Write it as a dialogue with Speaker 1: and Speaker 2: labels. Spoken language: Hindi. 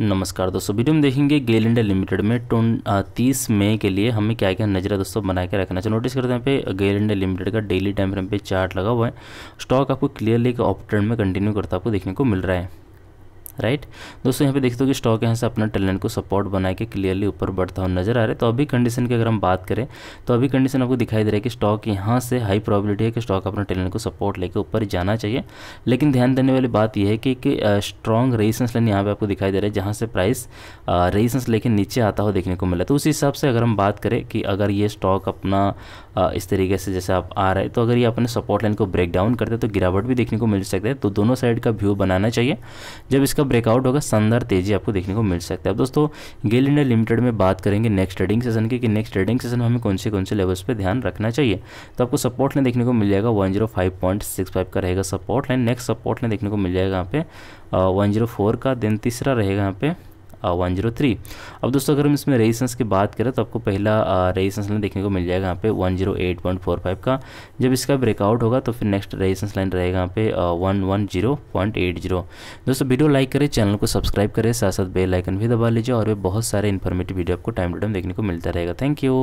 Speaker 1: नमस्कार दोस्तों वीडियो में देखेंगे गेल इंडिया लिमिटेड में टोन तीस मई के लिए हमें क्या क्या नजरा दोस्तों बना के रखना चाहिए नोटिस करते हैं पे गेल इंडिया लिमिटेड का डेली टाइम फ्रेम पे चार्ट लगा हुआ है स्टॉक आपको क्लियरली एक ट्रेंड में कंटिन्यू करता आपको देखने को मिल रहा है राइट दोस्तों यहाँ पे देखते हो कि स्टॉक यहाँ से अपना टैलेंट को सपोर्ट बना के क्लियरली ऊपर बढ़ता हुआ नजर आ रहा है तो अभी कंडीशन की अगर हम बात करें तो अभी कंडीशन आपको दिखाई दे रहा है कि स्टॉक यहाँ से हाई प्रॉबिलिटी है कि स्टॉक अपना टैलेंट को सपोर्ट लेकर ऊपर जाना चाहिए लेकिन ध्यान देने वाली बात यह है कि, एक स्ट्रॉन्ग रेजिस्टेंस लाइन यहाँ पर आपको दिखाई दे रहा है जहाँ से प्राइस रेजिस्टेंस लेकर नीचे आता हुआ देखने को मिला तो उस हिसाब से अगर हम बात करें कि अगर ये स्टॉक अपना इस तरीके से जैसे आप आ रहे हैं तो अगर ये अपने सपोर्ट लाइन को ब्रेक डाउन करते तो गिरावट भी देखने को मिल सकता है तो दोनों साइड का व्यू बनाना चाहिए जब इसका ब्रेकआउट होगा शानदार तेजी आपको देखने को मिल सकता है अब दोस्तों गेल इंडिया लिमिटेड में बात करेंगे नेक्स्ट ट्रेडिंग सेशन की कि नेक्स्ट ट्रेडिंग सेशन में हमें कौन से कौन से लेवल्स पर ध्यान रखना चाहिए तो आपको सपोर्ट लाइन देखने को मिल जाएगा one zero five point six five का रहेगा support line next support line देखने को मिल जाएगा यहाँ पे वन जीरो फोर का देन तीसरा रहेगा यहाँ पे वन जीरो थ्री अब दोस्तों अगर हम इसमें रेजिस्टेंस की बात करें तो आपको पहला रेजिस्टेंस uh, लाइन देखने को मिल जाएगा यहाँ पे one zero eight point four five का जब इसका ब्रेकआउट होगा तो फिर नेक्स्ट रेजिस्टेंस लाइन रहेगा यहाँ पे one one zero point eight zero दोस्तों वीडियो लाइक करें चैनल को सब्सक्राइब करें साथ साथ बेल आइकन भी दबा लीजिए और भी बहुत सारे इन्फॉर्मेटिव वीडियो आपको टाइम टू टाइम देखने को मिलता रहेगा थैंक यू